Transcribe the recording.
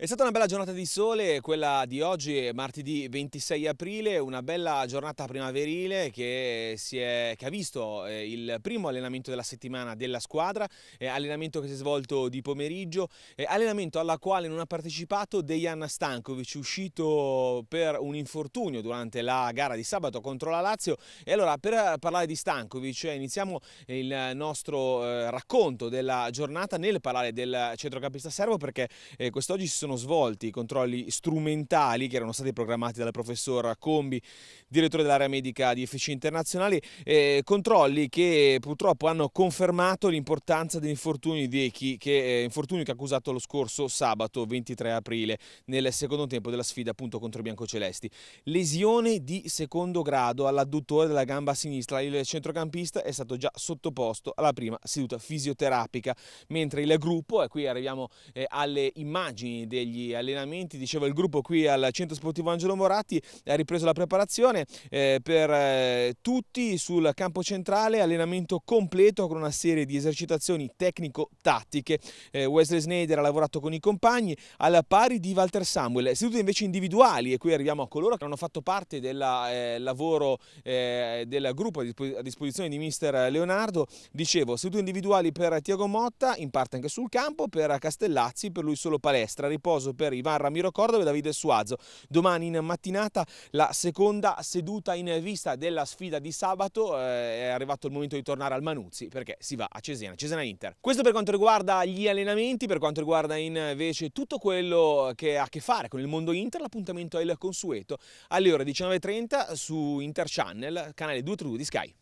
È stata una bella giornata di sole, quella di oggi, martedì 26 aprile, una bella giornata primaverile che, è, che ha visto eh, il primo allenamento della settimana della squadra, eh, allenamento che si è svolto di pomeriggio, eh, allenamento alla quale non ha partecipato Dejan Stankovic, uscito per un infortunio durante la gara di sabato contro la Lazio. E allora per parlare di Stankovic iniziamo il nostro racconto della giornata nel parlare del centrocampista servo perché quest'oggi si sono sono svolti i controlli strumentali che erano stati programmati dal professor Combi, direttore dell'area medica di FC Internazionali, eh, controlli che purtroppo hanno confermato l'importanza degli infortuni di Echi, che, eh, infortunio che ha accusato lo scorso sabato 23 aprile nel secondo tempo della sfida appunto contro i biancocelesti. Lesione di secondo grado all'adduttore della gamba sinistra, il centrocampista è stato già sottoposto alla prima seduta fisioterapica, mentre il gruppo, e qui arriviamo eh, alle immagini del degli allenamenti, dicevo il gruppo qui al Centro Sportivo Angelo Moratti ha ripreso la preparazione eh, per eh, tutti sul campo centrale, allenamento completo con una serie di esercitazioni tecnico-tattiche. Eh, Wesley Snyder ha lavorato con i compagni al pari di Walter Samuel, sedute invece individuali e qui arriviamo a coloro che hanno fatto parte del eh, lavoro eh, del gruppo a disposizione di mister Leonardo, dicevo sedute individuali per Tiago Motta, in parte anche sul campo, per Castellazzi, per lui solo palestra, riporto riposo per Ivan Ramiro Cordova e Davide Suazo. Domani in mattinata la seconda seduta in vista della sfida di sabato eh, è arrivato il momento di tornare al Manuzzi perché si va a Cesena, Cesena Inter. Questo per quanto riguarda gli allenamenti, per quanto riguarda invece tutto quello che ha a che fare con il mondo Inter, l'appuntamento è il consueto alle ore 19.30 su Inter Channel, canale 232 di Sky.